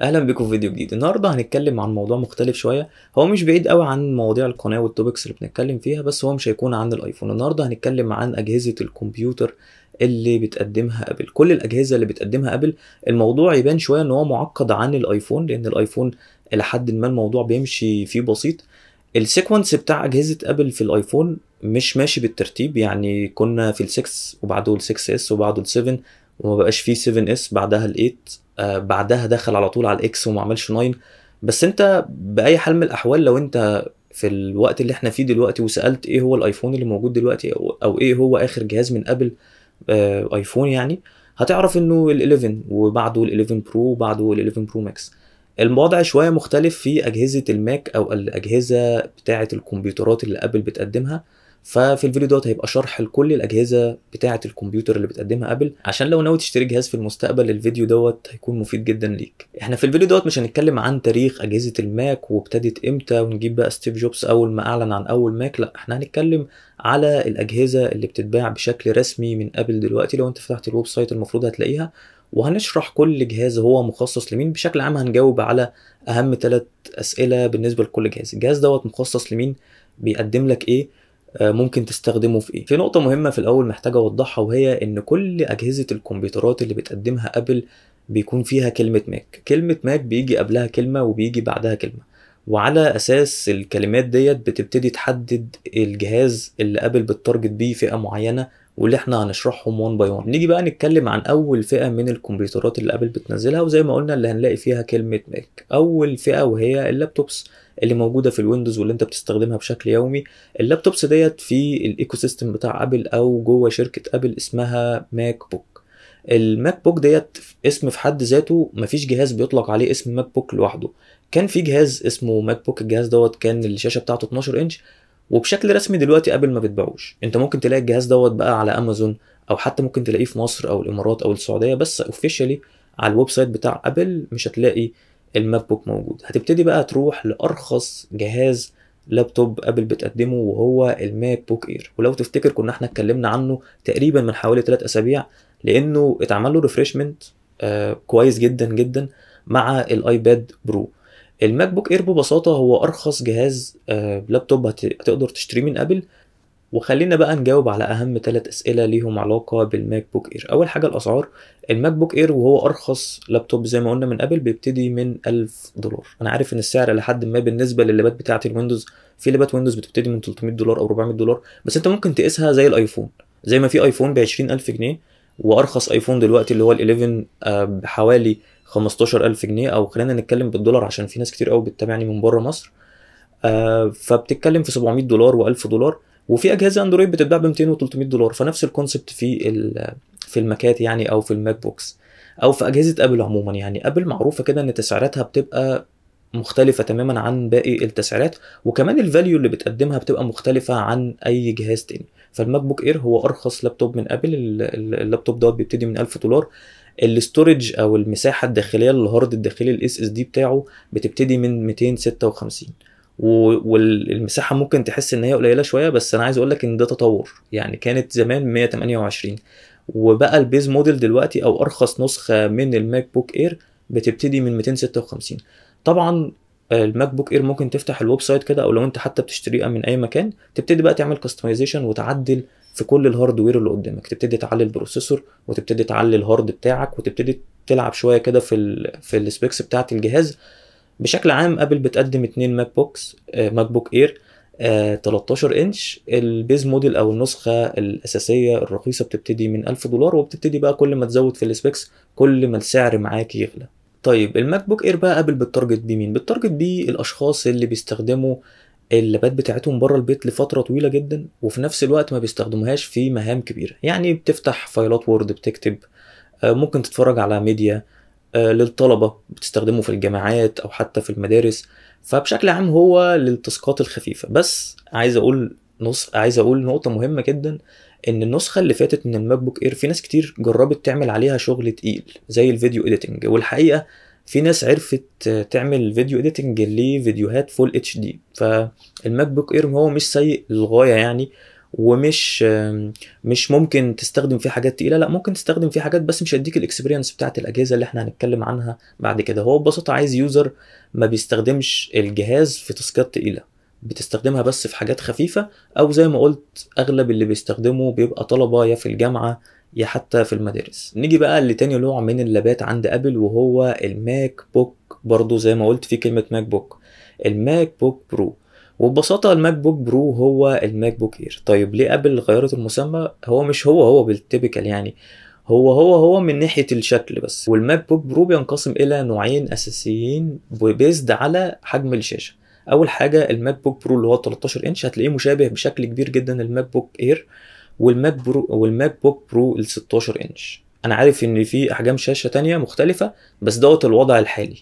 اهلا بيكم في فيديو جديد النهارده هنتكلم عن موضوع مختلف شويه هو مش بعيد قوي عن مواضيع القناه والتوبكس اللي بنتكلم فيها بس هو مش هيكون عن الايفون النهارده هنتكلم عن اجهزه الكمبيوتر اللي بتقدمها ابل كل الاجهزه اللي بتقدمها ابل الموضوع يبان شويه ان هو معقد عن الايفون لان الايفون الى حد ما الموضوع بيمشي فيه بسيط السيكونس بتاع اجهزه ابل في الايفون مش ماشي بالترتيب يعني كنا في ال6 وبعده ال6 اس وبعده ال7 وما بقاش فيه 7 اس بعدها ال 8 آه، بعدها دخل على طول على الاكس وما عملش 9 بس انت باي حال من الاحوال لو انت في الوقت اللي احنا فيه دلوقتي وسالت ايه هو الايفون اللي موجود دلوقتي او ايه هو اخر جهاز من ابل آه، ايفون يعني هتعرف انه ال11 وبعده ال11 برو وبعده ال11 برو ماكس الوضع شويه مختلف في اجهزه الماك او الاجهزه بتاعه الكمبيوترات اللي ابل بتقدمها ففي الفيديو دوت هيبقى شرح لكل الاجهزه بتاعه الكمبيوتر اللي بتقدمها ابل عشان لو ناوي تشتري جهاز في المستقبل الفيديو دوت هيكون مفيد جدا ليك احنا في الفيديو دوت مش هنتكلم عن تاريخ اجهزه الماك وابتدت امتى ونجيب بقى ستيف جوبز اول ما اعلن عن اول ماك لا احنا هنتكلم على الاجهزه اللي بتتباع بشكل رسمي من ابل دلوقتي لو انت فتحت الويب سايت المفروض هتلاقيها وهنشرح كل جهاز هو مخصص لمين بشكل عام هنجاوب على اهم ثلاث اسئله بالنسبه لكل جهاز الجهاز دوت مخصص لمين بيقدم لك ايه آه، ممكن تستخدمه في ايه في نقطه مهمه في الاول محتاجه اوضحها وهي ان كل اجهزه الكمبيوترات اللي بتقدمها ابل بيكون فيها كلمه ماك كلمه ماك بيجي قبلها كلمه وبيجي بعدها كلمه وعلى اساس الكلمات ديت بتبتدي تحدد الجهاز اللي ابل بتارجت بيه فئه معينه واللي احنا هنشرحهم وان باي وان نيجي بقى نتكلم عن اول فئه من الكمبيوترات اللي ابل بتنزلها وزي ما قلنا اللي هنلاقي فيها كلمه ماك اول فئه وهي اللابتوبس اللي موجوده في الويندوز واللي انت بتستخدمها بشكل يومي اللابتوبس ديت في الايكو سيستم بتاع ابل او جوه شركه ابل اسمها ماك بوك الماك بوك ديت اسم في حد ذاته مفيش جهاز بيطلق عليه اسم ماك بوك لوحده كان في جهاز اسمه ماك بوك الجهاز دوت كان الشاشه بتاعته 12 انش وبشكل رسمي دلوقتي ابل ما بتبيعوش انت ممكن تلاقي الجهاز دوت بقى على امازون او حتى ممكن تلاقيه في مصر او الامارات او السعوديه بس اوفيشالي على الويب سايت بتاع ابل مش هتلاقي الماب بوك موجود هتبتدي بقى تروح لارخص جهاز لابتوب ابل بتقدمه وهو الماك بوك اير ولو تفتكر كنا احنا اتكلمنا عنه تقريبا من حوالي 3 اسابيع لانه اتعمل له ريفرشمنت آه كويس جدا جدا مع الايباد برو الماك بوك اير ببساطه هو ارخص جهاز آه، لابتوب هتقدر تشتريه من ابل وخلينا بقى نجاوب على اهم ثلاث اسئله ليهم علاقه بالماك بوك اير اول حاجه الاسعار الماك بوك اير وهو ارخص لابتوب زي ما قلنا من قبل بيبتدي من 1000 دولار انا عارف ان السعر لحد ما بالنسبه للابات بتاعه الويندوز في لابات ويندوز بتبتدي من 300 دولار او 400 دولار بس انت ممكن تقيسها زي الايفون زي ما في ايفون ب 20000 جنيه وارخص ايفون دلوقتي اللي هو ال11 آه، بحوالي 15000 جنيه او خلينا نتكلم بالدولار عشان في ناس كتير قوي بتتابعني من بره مصر آه فبتتكلم في 700 دولار و1000 دولار وفي اجهزه اندرويد بتتباع ب 200 و300 دولار فنفس الكونسبت في في الماكات يعني او في الماك بوكس او في اجهزه ابل عموما يعني ابل معروفه كده ان تسعيراتها بتبقى مختلفة تماما عن باقي التسعيرات وكمان الفاليو اللي بتقدمها بتبقى مختلفة عن أي جهاز تاني فالماك بوك اير هو أرخص لابتوب من أبل اللابتوب دوت بيبتدي من 1000 دولار الاستورج او المساحه الداخليه للهارد الداخلي الاس اس دي بتاعه بتبتدي من 256 والمساحه ممكن تحس ان هي قليله شويه بس انا عايز اقول لك ان ده تطور يعني كانت زمان 128 وبقى البيز موديل دلوقتي او ارخص نسخه من الماك بوك اير بتبتدي من 256 طبعا آه، الماك بوك اير ممكن تفتح الويب سايت كده او لو انت حتى بتشتريها من اي مكان تبتدي بقى تعمل كاستمايزيشن وتعدل في كل الهاردوير اللي قدامك تبتدي تعلي البروسيسور وتبتدي تعلي الهارد بتاعك وتبتدي تلعب شويه كده في الـ في السبيكس بتاعه الجهاز بشكل عام ابل بتقدم اتنين ماك بوكس آه ماك بوك اير آه 13 انش البيز موديل او النسخه الاساسيه الرخيصه بتبتدي من 1000 دولار وبتبتدي بقى كل ما تزود في السبيكس كل ما السعر معاك يغلى طيب الماك بوك اير بقى قبل بالتارجت بيه مين بالتارجت بيه الاشخاص اللي بيستخدموا اللابات بتاعتهم بره البيت لفتره طويله جدا وفي نفس الوقت ما بيستخدموهاش في مهام كبيره يعني بتفتح فايلات وورد بتكتب آه، ممكن تتفرج على ميديا آه، للطلبه بتستخدمه في الجامعات او حتى في المدارس فبشكل عام هو للتاسكات الخفيفه بس عايز اقول نص عايز اقول نقطه مهمه جدا ان النسخه اللي فاتت من الماك بوك اير في ناس كتير جربت تعمل عليها شغل تقيل زي الفيديو اديتنج والحقيقه في ناس عرفت تعمل فيديو اديتنج لفيديوهات فول اتش دي فالماك بوك اير هو مش سيء للغايه يعني ومش مش ممكن تستخدم فيه حاجات تقيله لا ممكن تستخدم فيه حاجات بس مش هيديك الاكسبيرينس بتاعه الاجهزه اللي احنا هنتكلم عنها بعد كده هو ببساطه عايز يوزر ما بيستخدمش الجهاز في تاسكات تقيله بتستخدمها بس في حاجات خفيفه او زي ما قلت اغلب اللي بيستخدمه بيبقى طلبه يا في الجامعه يا حتى في المدارس نيجي بقى لتاني نوع من اللابات عند ابل وهو الماك بوك برضو زي ما قلت في كلمة ماك بوك الماك بوك برو وببساطة الماك بوك برو هو الماك بوك اير طيب ليه ابل غيرت المسمى هو مش هو هو بالتيبيكال يعني هو هو هو من ناحية الشكل بس والماك بوك برو بينقسم إلى نوعين أساسيين بيزد على حجم الشاشة أول حاجة الماك بوك برو اللي هو 13 إنش هتلاقيه مشابه بشكل كبير جدا للماك بوك إير والماك برو والماك بوك برو ال 16 انش انا عارف ان في احجام شاشه تانية مختلفه بس دوت الوضع الحالي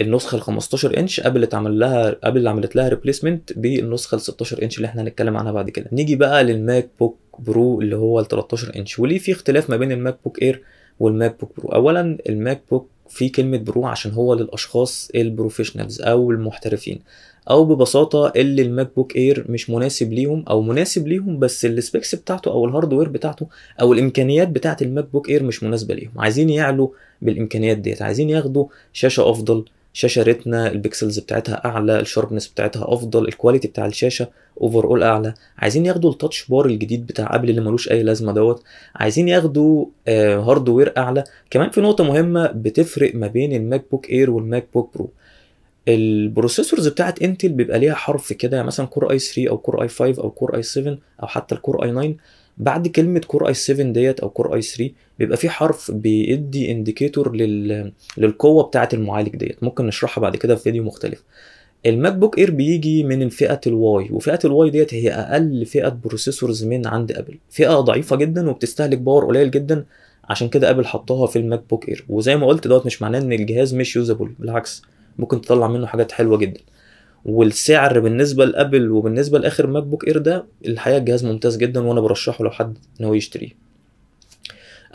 النسخه ال 15 انش قبل اتعمل لها قبل عملت لها ريبليسمنت بالنسخه ال 16 انش اللي احنا هنتكلم عنها بعد كده نيجي بقى للماك بوك برو اللي هو ال 13 انش وليه في اختلاف ما بين الماك بوك اير والماك بوك برو اولا الماك بوك في كلمة برو عشان هو للأشخاص البروفيشنالز أو المحترفين او ببساطه اللي الماك بوك اير مش مناسب ليهم او مناسب ليهم بس السبيكس بتاعته او الهاردوير بتاعته او الامكانيات بتاعه الماك بوك اير مش مناسبه ليهم عايزين يعلوا بالامكانيات ديت عايزين ياخدوا شاشه افضل شاشه ريتنا البكسلز بتاعتها اعلى الشاربنس بتاعتها افضل الكواليتي بتاع الشاشه اوفر اول اعلى عايزين ياخدوا التاتش بار الجديد بتاع قبل اللي ملوش اي لازمه دوت عايزين ياخدوا هاردوير آه، اعلى كمان في نقطه مهمه بتفرق ما بين الماك بوك اير والماك بوك برو البروسيسورز بتاعت انتل بيبقى ليها حرف كده مثلا كور اي 3 او كور اي 5 او كور اي 7 او حتى الكور اي 9 بعد كلمة كور اي 7 ديت او كور اي 3 بيبقى في حرف بيدي انديكيتور لل... للقوة بتاعت المعالج ديت ممكن نشرحها بعد كده في فيديو مختلف الماك بوك اير بيجي من فئة الواي وفئة الواي ديت هي اقل فئة بروسيسورز من عند ابل فئة ضعيفة جدا وبتستهلك باور قليل جدا عشان كده ابل حطها في الماك بوك اير وزي ما قلت دوت مش معناه ان الجهاز مش يوزابل بالعكس ممكن تطلع منه حاجات حلوه جدا والسعر بالنسبه لابل وبالنسبه لاخر ماك بوك اير ده الحقيقه الجهاز ممتاز جدا وانا برشحه لو حد ناوي يشتريه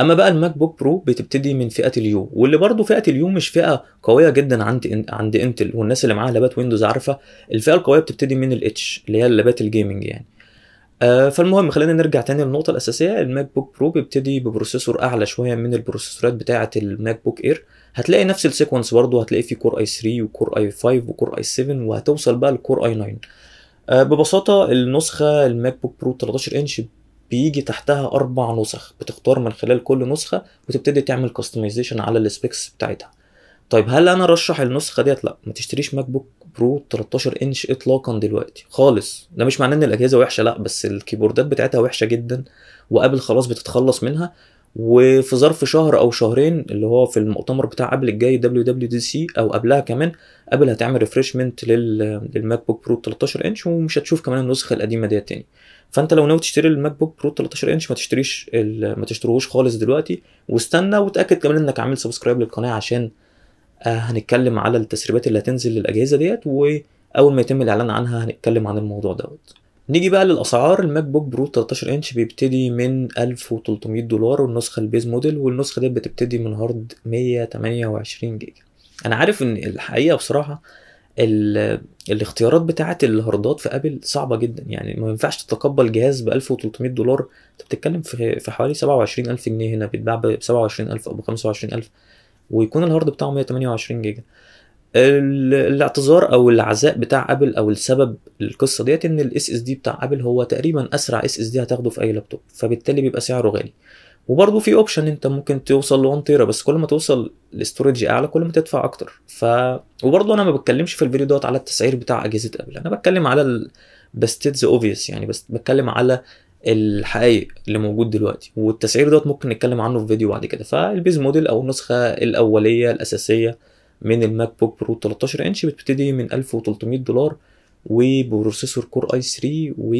اما بقى الماك بوك برو بتبتدي من فئه اليو واللي برضه فئه اليو مش فئه قويه جدا عند عند انتل والناس اللي معاها لابات ويندوز عارفه الفئه القويه بتبتدي من الاتش اللي هي اللابات الجيمنج يعني آه، فالمهم خلينا نرجع تاني للنقطة الأساسية الماك بوك برو بيبتدي ببروسيسور أعلى شوية من البروسيسورات بتاعة الماك بوك إير هتلاقي نفس السيكونس برضه هتلاقي فيه كور اي 3 وكور اي 5 وكور اي 7 وهتوصل بقى لكور اي 9 آه، ببساطة النسخة الماك بوك برو 13 انش بيجي تحتها أربع نسخ بتختار من خلال كل نسخة وتبتدي تعمل كاستمايزيشن على السبيكس بتاعتها طيب هل انا ارشح النسخه ديت لا ما تشتريش ماك بوك برو 13 انش اطلاقا دلوقتي خالص ده مش معناه ان الاجهزه وحشه لا بس الكيبوردات بتاعتها وحشه جدا وابل خلاص بتتخلص منها وفي ظرف شهر او شهرين اللي هو في المؤتمر بتاع قبل الجاي WWDC او قبلها كمان ابل هتعمل ريفرشمنت للماك بوك برو 13 انش ومش هتشوف كمان النسخه القديمه ديت تاني فانت لو ناوي تشتري الماك بوك برو 13 انش ما تشتريش ما تشتروهوش خالص دلوقتي واستنى وتاكد كمان انك عامل سبسكرايب للقناه عشان آه، هنتكلم على التسريبات اللي هتنزل للاجهزه ديت واول ما يتم الاعلان عنها هنتكلم عن الموضوع دوت نيجي بقى للاسعار الماك بوك برو 13 انش بيبتدي من 1300 دولار والنسخه البيز موديل والنسخه ديت بتبتدي من هارد 128 جيجا انا عارف ان الحقيقه بصراحه الاختيارات بتاعه الهاردات في ابل صعبه جدا يعني ما ينفعش تتقبل جهاز ب 1300 دولار انت بتتكلم في حوالي 27000 جنيه هنا بيتباع ب 27000 او ب 25000 ويكون الهارد بتاعه 128 جيجا الاعتذار او العزاء بتاع ابل او السبب القصه ديت ان الاس اس دي بتاع ابل هو تقريبا اسرع اس اس دي هتاخده في اي لابتوب فبالتالي بيبقى سعره غالي وبرضه في اوبشن انت ممكن توصل ل 1 تيرا بس كل ما توصل الاستورج اعلى كل ما تدفع اكتر ف وبرضه انا ما بتكلمش في الفيديو دوت على التسعير بتاع اجهزه ابل انا بتكلم على ال... بستيتز اوفيس يعني بس بتكلم على الحقائق اللي موجود دلوقتي والتسعير دوت ممكن نتكلم عنه في فيديو بعد كده فالبيز موديل او النسخه الاوليه الاساسيه من الماك بوك برو 13 انش بتبتدي من 1300 دولار وبروسيسور كور اي 3 و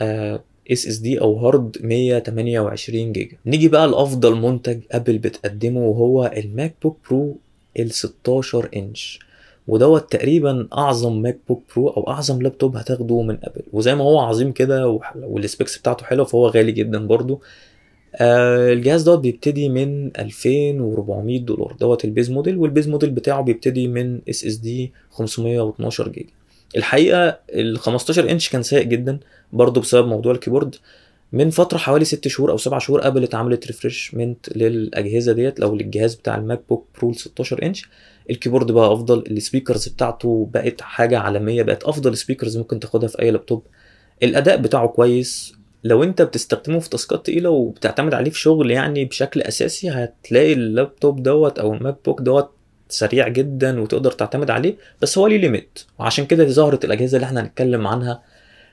آه، اس اس دي او هارد 128 جيجا نيجي بقى لافضل منتج ابل بتقدمه وهو الماك بوك برو ال 16 انش ودوت تقريبا اعظم ماك بوك برو او اعظم لابتوب هتاخده من ابل وزي ما هو عظيم كده والسبيكس بتاعته حلوه فهو غالي جدا برضو آه، الجهاز دوت بيبتدي من 2400 دولار دوت البيز موديل والبيز موديل بتاعه بيبتدي من اس اس دي 512 جيجا الحقيقه ال 15 انش كان سيء جدا برضو بسبب موضوع الكيبورد من فتره حوالي 6 شهور او 7 شهور قبل اتعملت ريفرشمنت للاجهزه ديت لو للجهاز بتاع الماك بوك برو 16 انش الكيبورد بقى افضل السبيكرز بتاعته بقت حاجه عالميه بقت افضل سبيكرز ممكن تاخدها في اي لابتوب الاداء بتاعه كويس لو انت بتستخدمه في تاسكات تقيله وبتعتمد عليه في شغل يعني بشكل اساسي هتلاقي اللابتوب دوت او الماك بوك دوت سريع جدا وتقدر تعتمد عليه بس هو ليه ليميت وعشان كده ظهرت الاجهزه اللي احنا هنتكلم عنها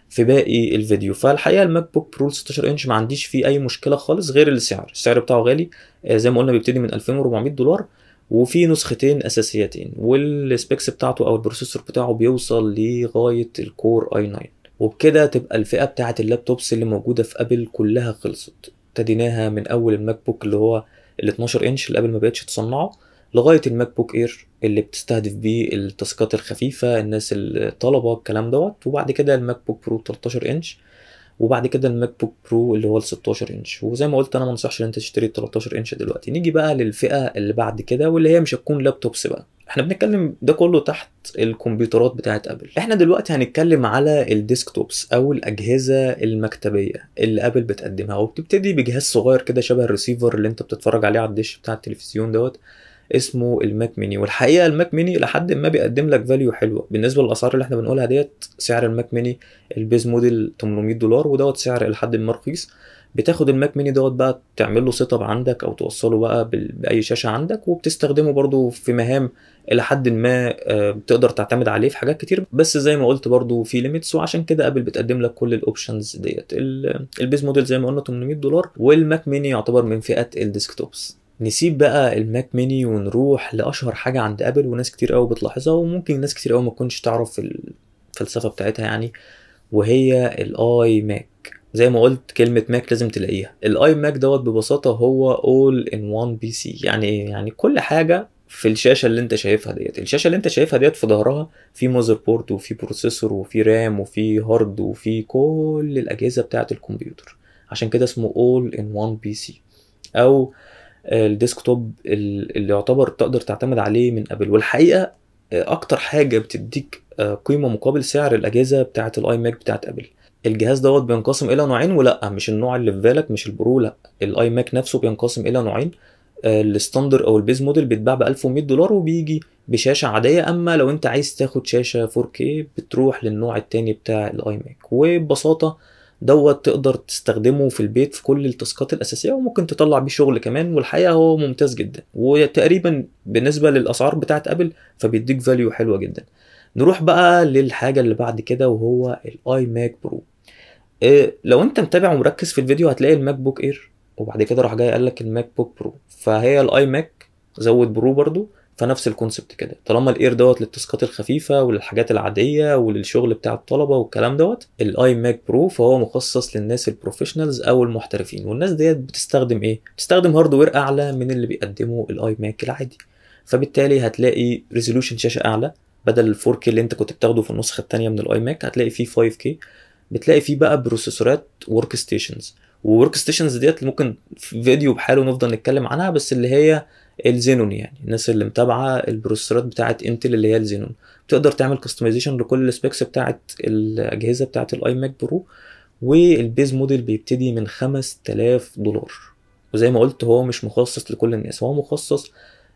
في باقي الفيديو فالحقيقه الماك بوك برو 16 انش ما عنديش فيه اي مشكله خالص غير السعر السعر بتاعه غالي آه، زي ما قلنا بيبتدي من 2400 دولار وفي نسختين اساسيتين والسبيكس بتاعته او البروسيسور بتاعه بيوصل لغايه الكور اي 9 وبكده تبقى الفئه بتاعه اللابتوبس اللي موجوده في ابل كلها خلصت ابتديناها من اول الماك بوك اللي هو ال 12 انش اللي قبل ما بقتش تصنعه لغايه الماك بوك اير اللي بتستهدف بيه التاسكات الخفيفه الناس الطلبه الكلام دوت وبعد كده الماك بوك برو 13 انش وبعد كده الماك بوك برو اللي هو ال 16 انش وزي ما قلت انا ما انصحش ان انت تشتري ال 13 انش دلوقتي نيجي بقى للفئه اللي بعد كده واللي هي مش هتكون لابتوبس بقى احنا بنتكلم ده كله تحت الكمبيوترات بتاعت ابل احنا دلوقتي هنتكلم على الديسكتوبس او الاجهزه المكتبيه اللي ابل بتقدمها وبتبتدي بجهاز صغير كده شبه الريسيفر اللي انت بتتفرج عليه على الدش بتاع التلفزيون دوت اسمه الماك ميني والحقيقه الماك ميني لحد ما بيقدم لك فاليو حلوه بالنسبه للاسعار اللي احنا بنقولها ديت سعر الماك ميني البيز موديل 800 دولار ودوت سعر لحد ما رخيص بتاخد الماك ميني دوت بقى تعمل له سيت اب عندك او توصله بقى باي شاشه عندك وبتستخدمه برضو في مهام الى حد ما آه، بتقدر تعتمد عليه في حاجات كتير بس زي ما قلت برضو في ليميتس وعشان كده ابل بتقدم لك كل الاوبشنز ديت البيز موديل زي ما قلنا 800 دولار والماك ميني يعتبر من فئه الديسكتوبس نسيب بقى الماك ميني ونروح لاشهر حاجه عند ابل وناس كتير قوي بتلاحظها وممكن ناس كتير قوي ما تكونش تعرف الفلسفه بتاعتها يعني وهي الاي ماك زي ما قلت كلمة ماك لازم تلاقيها الاي ماك دوت ببساطة هو all in one سي يعني ايه يعني كل حاجة في الشاشة اللي انت شايفها ديت الشاشة اللي انت شايفها ديت في ظهرها في ماذر بورت وفي بروسيسور وفي رام وفي هارد وفي كل الأجهزة بتاعة الكمبيوتر عشان كده اسمه all in one سي او آه، الديسكتوب اللي يعتبر تقدر تعتمد عليه من قبل والحقيقه آه، اكتر حاجه بتديك آه، قيمه مقابل سعر الاجهزه بتاعه الاي ماك بتاعه ابل الجهاز دوت بينقسم الى نوعين ولا مش النوع اللي في بالك مش البرو لا الاي ماك نفسه بينقسم الى نوعين الستاندر او البيز موديل بيتباع ب 1100 دولار وبيجي بشاشه عاديه اما لو انت عايز تاخد شاشه 4K بتروح للنوع التاني بتاع الاي ماك وببساطه دوت تقدر تستخدمه في البيت في كل التاسكات الاساسيه وممكن تطلع بيه شغل كمان والحقيقه هو ممتاز جدا وتقريبا بالنسبه للاسعار بتاعه ابل فبيديك فاليو حلوه جدا نروح بقى للحاجه اللي بعد كده وهو الاي ماك برو إيه لو انت متابع ومركز في الفيديو هتلاقي الماك بوك اير وبعد كده راح جاي قال لك الماك بوك برو فهي الاي ماك زود برو برضو فنفس الكونسبت كده طالما الاير دوت للتسكات الخفيفه وللحاجات العاديه وللشغل بتاع الطلبه والكلام دوت الاي ماك برو فهو مخصص للناس البروفيشنالز او المحترفين والناس ديت بتستخدم ايه بتستخدم هاردوير اعلى من اللي بيقدمه الاي ماك العادي فبالتالي هتلاقي ريزولوشن شاشه اعلى بدل ال 4K اللي انت كنت بتاخده في النسخه الثانيه من الاي ماك هتلاقي فيه 5K بتلاقي فيه بقى بروسيسورات ورك ستيشنز وورك ستيشنز ديت ممكن في فيديو بحاله نفضل نتكلم عنها بس اللي هي الزينون يعني الناس اللي متابعه البروسيسورات بتاعه انتل اللي هي الزينون تقدر تعمل كاستمايزيشن لكل السبيكس بتاعه الاجهزه بتاعه الاي ماك برو والبيز موديل بيبتدي من 5000 دولار وزي ما قلت هو مش مخصص لكل الناس هو مخصص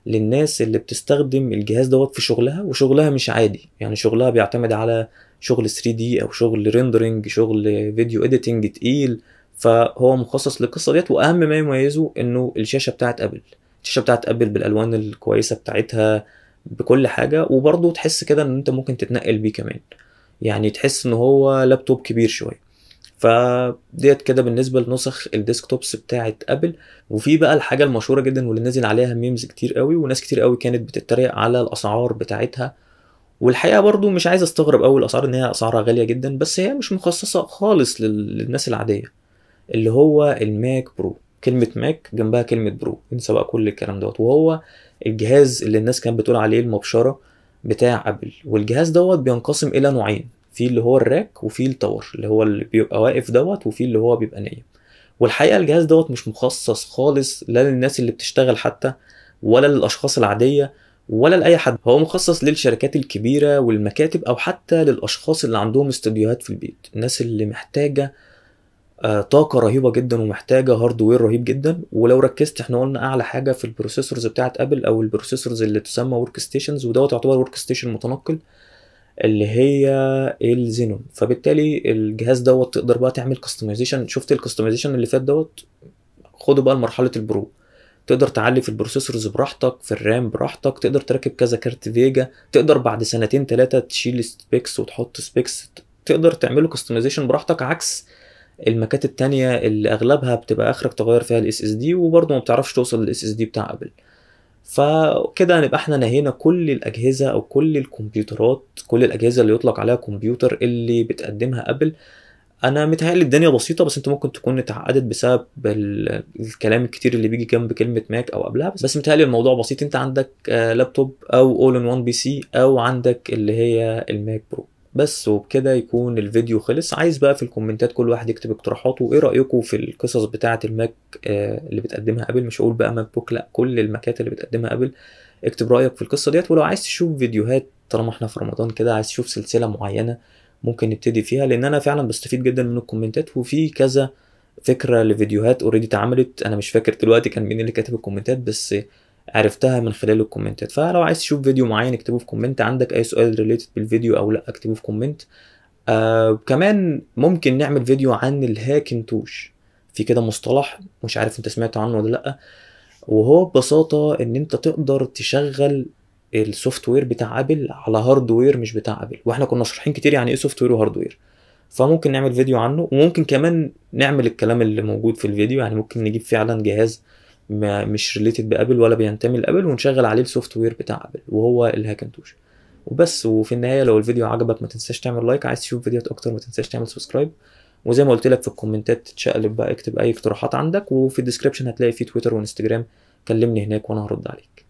للناس اللي بتستخدم الجهاز دوت في شغلها وشغلها مش عادي يعني شغلها بيعتمد على شغل 3 دي او شغل ريندرنج شغل فيديو اديتنج تقيل فهو مخصص للقصه ديت واهم ما يميزه انه الشاشه بتاعت ابل الشاشه بتاعت ابل بالالوان الكويسه بتاعتها بكل حاجه وبرضه تحس كده ان انت ممكن تتنقل بيه كمان يعني تحس ان هو لابتوب كبير شويه فديت كده بالنسبه لنسخ الديسكتوبس بتاعه ابل وفي بقى الحاجه المشهوره جدا واللي نزل عليها ميمز كتير قوي وناس كتير قوي كانت بتتريق على الاسعار بتاعتها والحقيقه برضو مش عايز استغرب قوي الاسعار ان هي اسعارها غاليه جدا بس هي مش مخصصه خالص للناس العاديه اللي هو الماك برو كلمه ماك جنبها كلمه برو انسى بقى كل الكلام دوت وهو الجهاز اللي الناس كانت بتقول عليه المبشره بتاع ابل والجهاز دوت بينقسم الى نوعين في اللي هو الراك وفي التاور اللي هو اللي بيبقى واقف دوت وفي اللي هو بيبقى نايم والحقيقه الجهاز دوت مش مخصص خالص لا للناس اللي بتشتغل حتى ولا للاشخاص العاديه ولا لاي حد هو مخصص للشركات الكبيره والمكاتب او حتى للاشخاص اللي عندهم استوديوهات في البيت الناس اللي محتاجه آه، طاقه رهيبه جدا ومحتاجه هاردوير رهيب جدا ولو ركزت احنا قلنا اعلى حاجه في البروسيسورز بتاعه ابل او البروسيسورز اللي تسمى ورك ستيشنز ودوت يعتبر ورك ستيشن متنقل اللي هي الزينون فبالتالي الجهاز دوت تقدر بقى تعمل كاستمايزيشن شفت الكاستمايزيشن اللي فات دوت خده بقى لمرحله البرو تقدر تعلي في البروسيسورز براحتك في الرام براحتك تقدر تركب كذا كارت فيجا تقدر بعد سنتين ثلاثه تشيل سبيكس وتحط سبيكس تقدر تعمله كاستمايزيشن براحتك عكس الماكات التانية اللي اغلبها بتبقى اخرك تغير فيها الاس اس دي وبرضه ما بتعرفش توصل للاس اس دي بتاع ابل فكده نبقى احنا نهينا كل الاجهزه او كل الكمبيوترات كل الاجهزه اللي يطلق عليها كمبيوتر اللي بتقدمها ابل انا متهيألي الدنيا بسيطه بس انت ممكن تكون اتعقدت بسبب الكلام الكتير اللي بيجي جنب كلمه ماك او قبلها بس, بس متهيألي الموضوع بسيط انت عندك لابتوب آه، او اول ان وان بي سي او عندك اللي هي الماك برو بس وبكده يكون الفيديو خلص عايز بقى في الكومنتات كل واحد يكتب اقتراحاته وايه رايكم في القصص بتاعه الماك آه، اللي بتقدمها ابل مش هقول بقى ماك بوك لا كل الماكات اللي بتقدمها ابل اكتب رايك في القصه ديت ولو عايز تشوف فيديوهات طالما احنا في رمضان كده عايز تشوف سلسله معينه ممكن نبتدي فيها لان انا فعلا بستفيد جدا من الكومنتات وفي كذا فكره لفيديوهات اوريدي اتعملت انا مش فاكر دلوقتي كان مين اللي كاتب الكومنتات بس عرفتها من خلال الكومنتات فلو عايز تشوف فيديو معين اكتبه في كومنت عندك اي سؤال ريليتد بالفيديو او لا اكتبه في كومنت آه كمان ممكن نعمل فيديو عن الهاكنتوش في كده مصطلح مش عارف انت سمعت عنه ولا لا وهو ببساطة ان انت تقدر تشغل السوفت وير بتاع ابل على هاردوير مش بتاع ابل واحنا كنا شارحين كتير يعني ايه سوفت وير وهاردوير فممكن نعمل فيديو عنه وممكن كمان نعمل الكلام اللي موجود في الفيديو يعني ممكن نجيب فعلا جهاز ما مش ريليتد بابل ولا بينتمي لابل ونشغل عليه السوفت وير بتاع ابل وهو الهاكنتوش وبس وفي النهايه لو الفيديو عجبك ما تنساش تعمل لايك عايز تشوف فيديوهات اكتر ما تنساش تعمل سبسكرايب وزي ما قلت لك في الكومنتات تتشقلب بقى اكتب اي اقتراحات عندك وفي الديسكربشن هتلاقي فيه تويتر وانستجرام كلمني هناك وانا هرد عليك